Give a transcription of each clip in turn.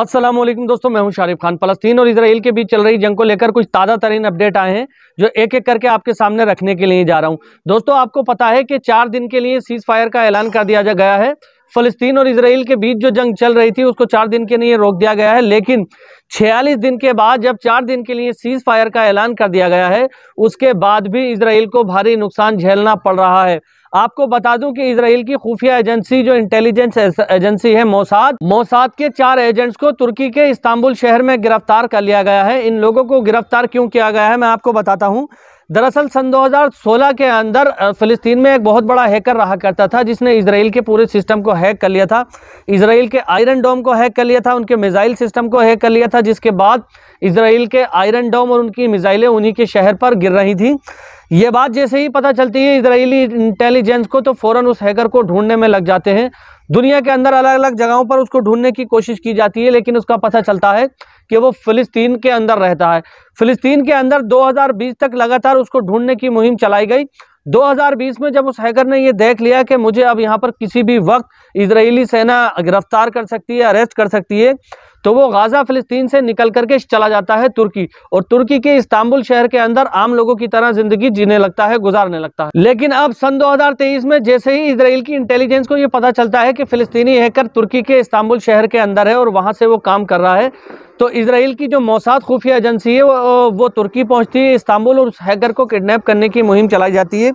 अस्सलाम वालेकुम दोस्तों मैं हूं शारिफ खान फलस्तीन और इसराइल के बीच चल रही जंग को लेकर कुछ ताज़ा तरीन अपडेट आए हैं जो एक एक करके आपके सामने रखने के लिए जा रहा हूं दोस्तों आपको पता है कि चार दिन के लिए सीज़ फायर का ऐलान कर दिया गया है फलस्तीन और इसराइल के बीच जो जंग चल रही थी उसको चार दिन के लिए रोक दिया गया है लेकिन छियालीस दिन के बाद जब चार दिन के लिए सीज फायर का ऐलान कर दिया गया है उसके बाद भी इसराइल को भारी नुकसान झेलना पड़ रहा है आपको बता दूं कि इसराइल की खुफिया एजेंसी जो इंटेलिजेंस एजेंसी है मोसाद मोसाद के चार एजेंट्स को तुर्की के इस्तांबुल शहर में गिरफ्तार कर लिया गया है इन लोगों को गिरफ्तार क्यों किया गया है मैं आपको बताता हूं दरअसल सन 2016 के अंदर फ़िलिस्तीन में एक बहुत बड़ा हैकर रहा करता था जिसने इसराइल के पूरे सिस्टम को हैक कर लिया था इसराइल के आयरन डोम को हैक कर लिया था उनके मिज़ाइल सिस्टम को हैक कर लिया था जिसके बाद इसराइल के आयरन डोम और उनकी मिज़ाइलें उन्हीं के शहर पर गिर रही थी ये बात जैसे ही पता चलती है इसराइली इंटेलिजेंस को तो फ़ौरन उस हैकर को ढूंढने में लग जाते हैं दुनिया के अंदर अलग अलग जगहों पर उसको ढूंढने की कोशिश की जाती है लेकिन उसका पता चलता है कि वो फ़िलिस्तीन के अंदर रहता है फ़िलिस्तीन के अंदर 2020 तक लगातार उसको ढूंढने की मुहिम चलाई गई 2020 में जब उस हैकर ने ये देख लिया कि मुझे अब यहाँ पर किसी भी वक्त इजरायली सेना गिरफ्तार कर सकती है अरेस्ट कर सकती है तो वो गाज़ा फ़लस्तीन से निकल करके चला जाता है तुर्की और तुर्की के इस्तांबुल शहर के अंदर आम लोगों की तरह ज़िंदगी जीने लगता है गुजारने लगता है लेकिन अब सन 2023 में जैसे ही इसराइल की इंटेलिजेंस को ये पता चलता है कि फ़िलिस्तीनी हैकर तुर्की के इस्तांबुल शहर के अंदर है और वहाँ से वो काम कर रहा है तो इसराइल की जो मौसाद खुफिया एजेंसी है वो, वो तुर्की पहुँचती है इस्तांबुल और उस हैकर को किडनैप करने की मुहिम चलाई जाती है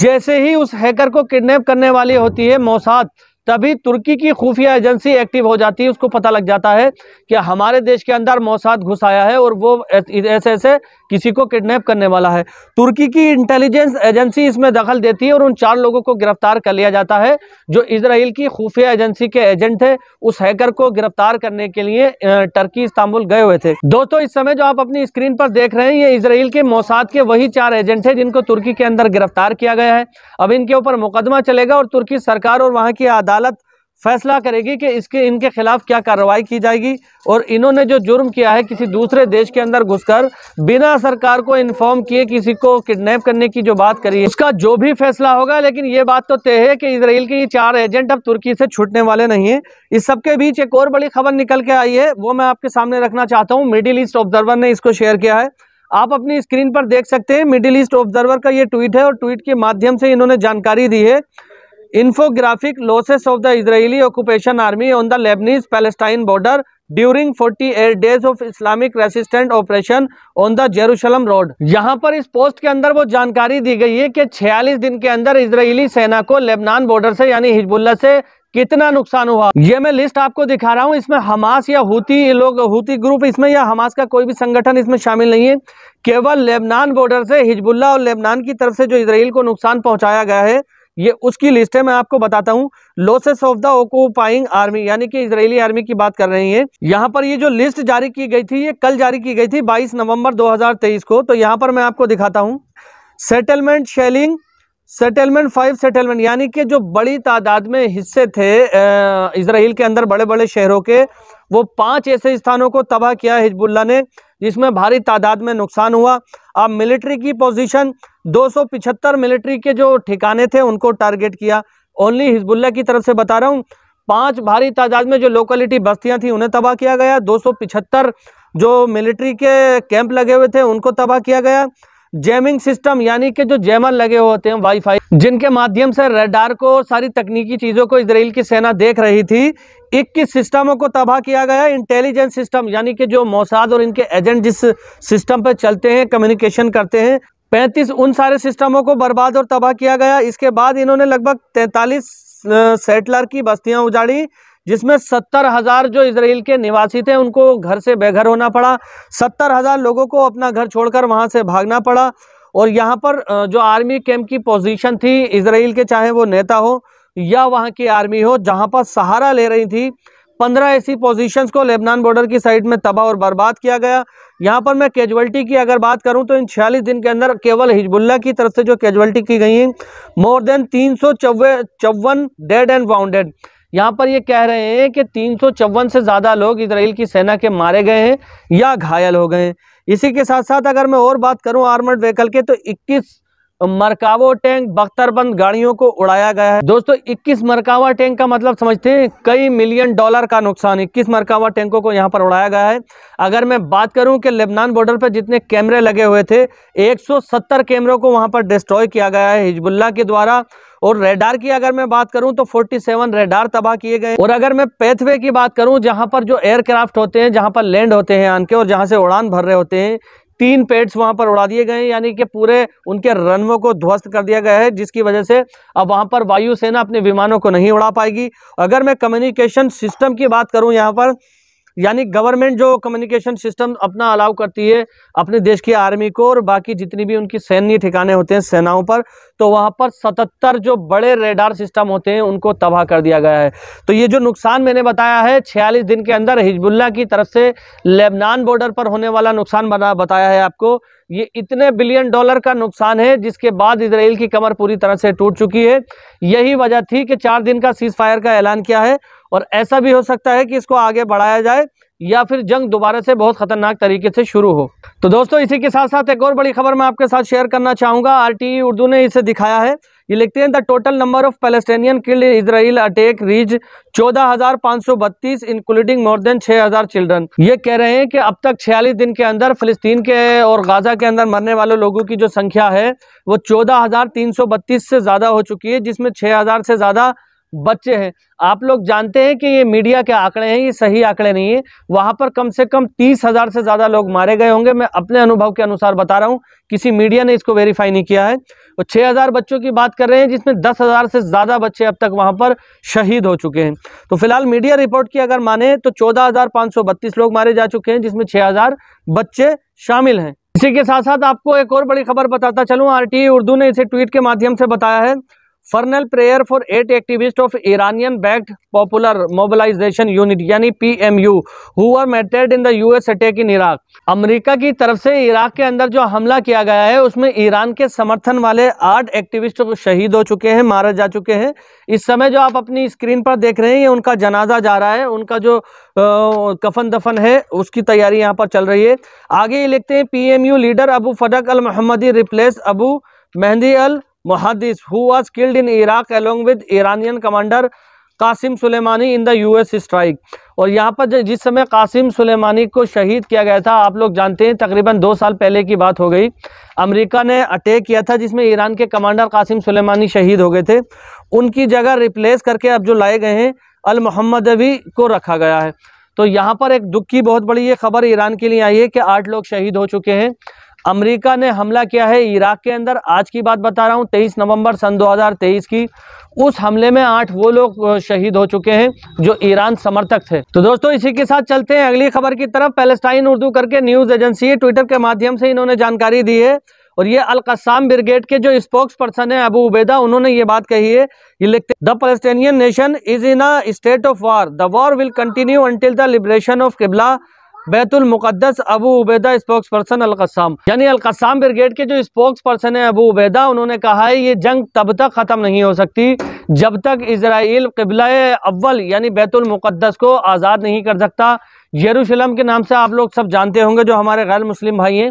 जैसे ही उस हैकर को किडनैप करने वाली होती है मौसाद तभी तुर्की की खुफिया एजेंसी एक्टिव हो जाती है उसको पता लग जाता है कि हमारे देश के अंदर मौसाद घुस आया है और वो ऐसे ऐसे किसी को किडनैप करने वाला है तुर्की की इंटेलिजेंस एजेंसी इसमें दखल देती है और उन चार लोगों को गिरफ्तार कर लिया जाता है जो इसराइल की खुफिया एजेंसी के एजेंट थे उस हैकर को गिरफ्तार करने के लिए टर्की इस्तांबुल गए हुए थे दोस्तों इस समय जो आप अपनी स्क्रीन पर देख रहे हैं ये इसराइल के मौसाद के वही चार एजेंट है जिनको तुर्की के अंदर गिरफ्तार किया गया है अब इनके ऊपर मुकदमा चलेगा और तुर्की सरकार और वहाँ की आदा अदालत फैसला करेगी कि इसके इनके खिलाफ क्या कार्रवाई की जाएगी और इन्होंने जो जुर्म किया है किसी दूसरे देश के अंदर घुसकर बिना सरकार को इन्फॉर्म किए किसी को किडनैप करने की जो बात करी है उसका जो भी फैसला होगा लेकिन ये बात तो तय है कि इसराइल के ये चार एजेंट अब तुर्की से छूटने वाले नहीं है इस सबके बीच एक और बड़ी खबर निकल के आई है वो मैं आपके सामने रखना चाहता हूँ मिडिल ईस्ट ऑब्जर्वर ने इसको शेयर किया है आप अपनी स्क्रीन पर देख सकते हैं मिडिल ईस्ट ऑब्जर्वर का ये ट्वीट है और ट्वीट के माध्यम से इन्होंने जानकारी दी है infographic losses of the Israeli occupation army on the Lebanese Palestine border during 48 days of Islamic resistant operation on the Jerusalem road यहाँ पर इस पोस्ट के अंदर वो जानकारी दी गई है कि छियालीस दिन के अंदर इजरायली सेना को लेबनान बॉर्डर से यानी हिजबुल्ला से कितना नुकसान हुआ ये मैं लिस्ट आपको दिखा रहा हूँ इसमें हमास या हूती लोग हूती ग्रुप इसमें या हमास का कोई भी संगठन इसमें शामिल नहीं है केवल लेबनान बॉर्डर से हिजबुल्ला और लेबनान की तरफ से जो इसराइल को नुकसान पहुंचाया गया है ये उसकी लिस्ट है मैं आपको बताता हूँ losses of the occupying army यानी कि इसराइली आर्मी की बात कर रही है यहाँ पर ये जो लिस्ट जारी की गई थी ये कल जारी की गई थी 22 नवंबर 2023 को तो यहाँ पर मैं आपको दिखाता हूँ settlement shelling settlement five settlement यानी कि जो बड़ी तादाद में हिस्से थे इसराइल के अंदर बड़े बड़े शहरों के वो पांच ऐसे स्थानों को तबाह किया हिजबुल्ला ने जिसमें भारी तादाद में नुकसान हुआ अब मिलिट्री की पोजीशन 275 मिलिट्री के जो ठिकाने थे उनको टारगेट किया ओनली हिजबुल्ला की तरफ से बता रहा हूँ पांच भारी तादाद में जो लोकलिटी बस्तियाँ थी उन्हें तबाह किया गया दो जो मिलिट्री के कैंप लगे हुए थे उनको तबाह किया गया जैमिंग सिस्टम यानी कि जो जैमर लगे होते हैं वाईफाई जिनके माध्यम से रेडार को और सारी तकनीकी चीज़ों को इसराइल की सेना देख रही थी इक्कीस सिस्टमों को तबाह किया गया इंटेलिजेंस सिस्टम यानी कि जो मौसाद और इनके एजेंट जिस सिस्टम पर चलते हैं कम्युनिकेशन करते हैं पैंतीस उन सारे सिस्टमों को बर्बाद और तबाह किया गया इसके बाद इन्होंने लगभग तैतालीस सेटलर की बस्तियां उजाड़ी जिसमें सत्तर हज़ार जो इसराइल के निवासी थे उनको घर से बेघर होना पड़ा सत्तर हज़ार लोगों को अपना घर छोड़कर वहाँ से भागना पड़ा और यहाँ पर जो आर्मी कैंप की पोजीशन थी इसराइल के चाहे वो नेता हो या वहाँ की आर्मी हो जहाँ पर सहारा ले रही थी पंद्रह ऐसी पोजीशंस को लेबनान बॉर्डर की साइड में तबाह और बर्बाद किया गया यहाँ पर मैं कैजुअल्टी की अगर बात करूँ तो इन छियालीस दिन के अंदर केवल हिजबुल्ला की तरफ से जो कैजुअल्टी की गई है मोर देन तीन सौ डेड एंड वाउंडेड यहाँ पर ये कह रहे हैं कि तीन से ज़्यादा लोग इसराइल की सेना के मारे गए हैं या घायल हो गए हैं इसी के साथ साथ अगर मैं और बात करूँ आर्मर्ड व्हीकल के तो इक्कीस मरकावो टैंक बख्तरबंद गाड़ियों को उड़ाया गया है दोस्तों 21 मरकावा टैंक का मतलब समझते हैं कई मिलियन डॉलर का नुकसान 21 मरकावा टैंकों को यहां पर उड़ाया गया है अगर मैं बात करूं कि लेबनान बॉर्डर पर जितने कैमरे लगे हुए थे 170 कैमरों को वहां पर डिस्ट्रॉय किया गया है हिजबुल्ला के द्वारा और रेडार की अगर मैं बात करूं तो 47 रेडार तबाह किए गए और अगर मैं पैथवे की बात करूं जहां पर जो एयरक्राफ्ट होते हैं जहां पर लैंड होते हैं आन के और जहां से उड़ान भर रहे होते हैं तीन पेड्स वहां पर उड़ा दिए गए यानी कि पूरे उनके रनवे को ध्वस्त कर दिया गया है जिसकी वजह से अब वहां पर वायुसेना अपने विमानों को नहीं उड़ा पाएगी अगर मैं कम्युनिकेशन सिस्टम की बात करूं यहां पर यानी गवर्नमेंट जो कम्युनिकेशन सिस्टम अपना अलाउ करती है अपने देश की आर्मी को और बाकी जितनी भी उनकी सैन्य ठिकाने होते हैं सेनाओं पर तो वहाँ पर सतहत्तर जो बड़े रेडार सिस्टम होते हैं उनको तबाह कर दिया गया है तो ये जो नुकसान मैंने बताया है छियालीस दिन के अंदर हिजबुल्ला की तरफ से लेबनान बॉर्डर पर होने वाला नुकसान बना बताया है आपको ये इतने बिलियन डॉलर का नुकसान है जिसके बाद इसराइल की कमर पूरी तरह से टूट चुकी है यही वजह थी कि चार दिन का सीज फायर का ऐलान किया है और ऐसा भी हो सकता है कि इसको आगे बढ़ाया जाए या फिर जंग दोबारा से बहुत ख़तरनाक तरीके से शुरू हो तो दोस्तों इसी के साथ साथ एक और बड़ी खबर मैं आपके साथ शेयर करना चाहूंगा आर e उर्दू ने इसे दिखाया है ये लिखते हैं the total number of Palestinian killed Israel attack reach चौदह हजार पाँच सौ बत्तीस इंक्लूडिंग मोर देन छः हजार चिल्ड्रन ये कह रहे हैं कि अब तक छियालीस दिन के अंदर फिलिस्तीन के और गाजा के अंदर मरने वाले लोगों की जो संख्या है वो चौदह हजार तीन सौ बत्तीस से ज़्यादा हो चुकी है जिसमें छः हजार से ज़्यादा बच्चे हैं आप लोग जानते हैं कि ये मीडिया के आंकड़े हैं ये सही आंकड़े नहीं है वहां पर कम से कम तीस हज़ार से ज़्यादा लोग मारे गए होंगे मैं अपने अनुभव के अनुसार बता रहा हूं किसी मीडिया ने इसको वेरीफाई नहीं किया है और छह हज़ार बच्चों की बात कर रहे हैं जिसमें दस हज़ार से ज़्यादा बच्चे अब तक वहां पर शहीद हो चुके हैं तो फिलहाल मीडिया रिपोर्ट की अगर माने तो चौदह लोग मारे जा चुके हैं जिसमें छह बच्चे शामिल हैं इसी के साथ साथ आपको एक और बड़ी खबर बताता चलूँ आर उर्दू ने इसे ट्वीट के माध्यम से बताया है funeral prayer for eight activist of Iranian backed popular mobilization unit यानी पीएमयू हुआ मेटेड in the S attack in Iraq America की तरफ से इराक के अंदर जो हमला किया गया है उसमें ईरान के समर्थन वाले आठ एक्टिविस्ट शहीद हो चुके हैं मारे जा चुके हैं इस समय जो आप अपनी स्क्रीन पर देख रहे हैं ये उनका जनाजा जा रहा है उनका जो कफन दफन है उसकी तैयारी यहाँ पर चल रही है आगे ये लिखते हैं P U leader Abu Fadak al Mahmadi replace Abu Mahdi al Muhandis who was killed in Iraq along with Iranian commander Qasim Soleimani in the US strike और यहाँ पर जिस समय कासिम सुलेमानी को शहीद किया गया था आप लोग जानते हैं तकरीबन दो साल पहले की बात हो गई अमेरिका ने अटैक किया था जिसमें ईरान के कमांडर कासिम सुलेमानी शहीद हो गए थे उनकी जगह रिप्लेस करके अब जो लाए गए हैं अल मोहम्मद अवी को रखा गया है तो यहाँ पर एक दुख की बहुत बड़ी ये खबर ईरान के लिए आई है कि आठ लोग शहीद हो चुके हैं अमेरिका ने हमला किया है इराक के अंदर आज की बात बता रहा हूँ तेईस नवंबर सन 2023 की उस हमले में आठ वो लोग शहीद हो चुके हैं जो ईरान समर्थक थे तो दोस्तों इसी के साथ चलते हैं अगली खबर की तरफ पैलेस्टाइन उर्दू करके न्यूज एजेंसी है ट्विटर के माध्यम से इन्होंने जानकारी दी है और ये अलकसाम ब्रिगेड के जो स्पोक्स पर्सन है अबू उबेदा उन्होंने ये बात कही है ये लिखते the Palestinian nation is in a state of war the war will continue until the liberation of Qibla Baitul Abu Ubaida spokesperson al Qassam यानी अलकसाम ब्रिगेड के जो स्पोक्स पर्सन है अबू उबैदा उन्होंने कहा है ये जंग तब तक ख़त्म नहीं हो सकती जब तक इसराइल कबला अव्वल यानी बैतुल को आज़ाद नहीं कर सकता यरूशलम के नाम से आप लोग सब जानते होंगे जो हमारे गैर मुस्लिम भाई हैं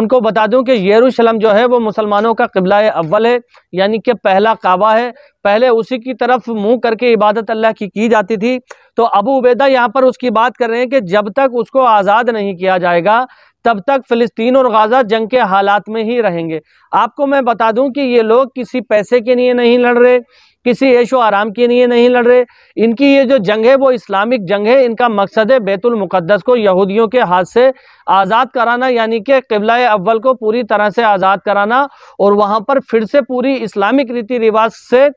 उनको बता दूं कि यरूशलम जो है वो मुसलमानों का किबला अव्वल है यानी कि पहला काबा है पहले उसी की तरफ मुंह करके इबादत अल्लाह की की जाती थी तो अबू उबैदा यहाँ पर उसकी बात कर रहे हैं कि जब तक उसको आज़ाद नहीं किया जाएगा तब तक फ़िलिस्तीन और गाज़ा जंग के हालात में ही रहेंगे आपको मैं बता दूं कि ये लोग किसी पैसे के लिए नहीं लड़ रहे किसी ऐशो आराम के लिए नहीं लड़ रहे इनकी ये जो जंग है वो इस्लामिक जंग है इनका मकसद है बैतुल मुकद्दस को यहूदियों के हाथ से आज़ाद कराना यानी कि किबला अव्वल को पूरी तरह से आज़ाद कराना और वहाँ पर फिर से पूरी इस्लामिक रीति रिवाज से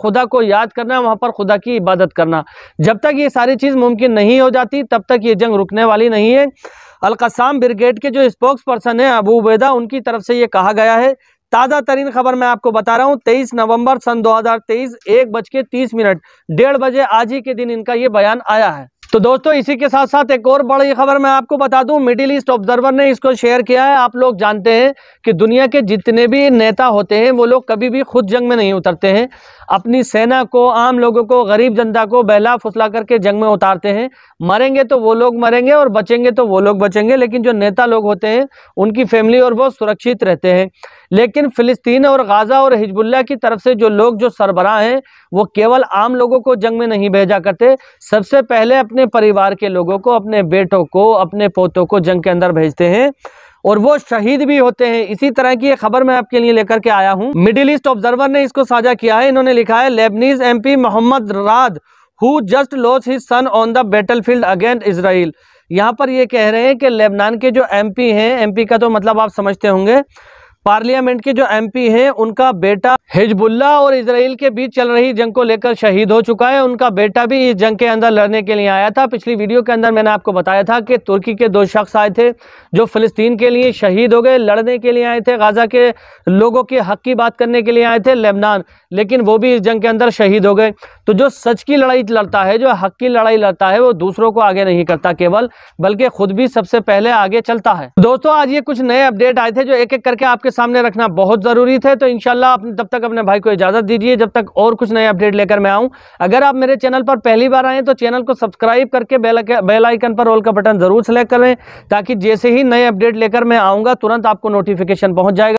खुदा को याद करना वहाँ पर खुदा की इबादत करना जब तक ये सारी चीज़ मुमकिन नहीं हो जाती तब तक ये जंग रुकने वाली नहीं है अलकसाम ब्रिगेड के जो स्पोक्स पर्सन है अबू उबैदा उनकी तरफ से ये कहा गया है ताज़ा तरीन खबर मैं आपको बता रहा हूँ तेईस नवंबर सन 2023 एक बज के तीस मिनट डेढ़ बजे आज ही के दिन इनका ये बयान आया है तो दोस्तों इसी के साथ साथ एक और बड़ी खबर मैं आपको बता दूं मिडिल ईस्ट ऑब्जर्वर ने इसको शेयर किया है आप लोग जानते हैं कि दुनिया के जितने भी नेता होते हैं वो लोग कभी भी खुद जंग में नहीं उतरते हैं अपनी सेना को आम लोगों को गरीब जनता को बहला फुसला करके जंग में उतारते हैं मरेंगे तो वो लोग मरेंगे और बचेंगे तो वो लोग बचेंगे लेकिन जो नेता लोग होते हैं उनकी फैमिली और वो सुरक्षित रहते हैं लेकिन फ़िलिस्तीन और गाज़ा और हिजबुल्ला की तरफ से जो लोग जो सरबराह हैं वो केवल आम लोगों को जंग में नहीं भेजा करते सबसे पहले अपने परिवार के लोगों को अपने बेटों को अपने पोतों को जंग के अंदर भेजते हैं और वो शहीद भी होते हैं इसी तरह की एक खबर मैं आपके लिए लेकर के आया हूँ मिडिल ईस्ट ऑब्जर्वर ने इसको साझा किया है इन्होंने लिखा है Lebanese M Mohammad Raad who just lost his son on the battlefield against Israel यहाँ पर ये कह रहे हैं कि लेबनान के जो एमपी हैं एमपी का तो मतलब आप समझते होंगे पार्लियामेंट के जो एमपी हैं उनका बेटा हिजबुल्ला और इसराइल के बीच चल रही जंग को लेकर शहीद हो चुका है उनका बेटा भी इस जंग के अंदर लड़ने के लिए आया था पिछली वीडियो के अंदर मैंने आपको बताया था कि तुर्की के दो शख्स आए थे जो फ़लस्तीन के लिए शहीद हो गए लड़ने के लिए आए थे गाज़ा के लोगों के हक की बात करने के लिए आए थे लेबनान लेकिन वो भी इस जंग के अंदर शहीद हो गए तो जो सच की लड़ाई लड़ता है जो हक की लड़ाई लड़ता है वो दूसरों को आगे नहीं करता केवल बल्कि खुद भी सबसे पहले आगे चलता है दोस्तों आज ये कुछ नए अपडेट आए थे जो एक एक करके आपके सामने रखना बहुत ज़रूरी थे तो इनशाला तब तक अपने भाई को इजाज़त दीजिए जब तक और कुछ नए अपडेट लेकर मैं आऊँ अगर आप मेरे चैनल पर पहली बार आएँ तो चैनल को सब्सक्राइब करके बेल आइकन पर ऑल का बटन ज़रूर सेलेक्ट करें ताकि जैसे ही नए अपडेट लेकर मैं आऊँगा तुरंत आपको नोटिफिकेशन पहुँच जाएगा